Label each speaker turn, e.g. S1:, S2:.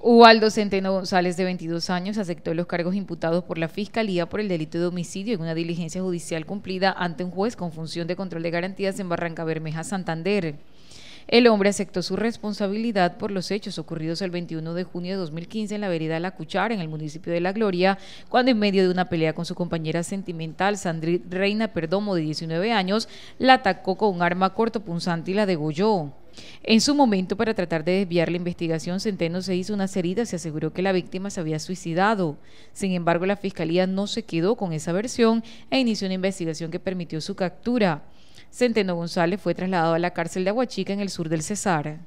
S1: Ubaldo Centeno González, de 22 años, aceptó los cargos imputados por la Fiscalía por el delito de homicidio en una diligencia judicial cumplida ante un juez con función de control de garantías en Barranca Bermeja, Santander. El hombre aceptó su responsabilidad por los hechos ocurridos el 21 de junio de 2015 en la vereda La Cuchara, en el municipio de La Gloria, cuando en medio de una pelea con su compañera sentimental, Sandri Reina Perdomo, de 19 años, la atacó con un arma cortopunzante y la degolló. En su momento, para tratar de desviar la investigación, Centeno se hizo unas heridas y aseguró que la víctima se había suicidado. Sin embargo, la fiscalía no se quedó con esa versión e inició una investigación que permitió su captura. Centeno González fue trasladado a la cárcel de Aguachica en el sur del Cesar.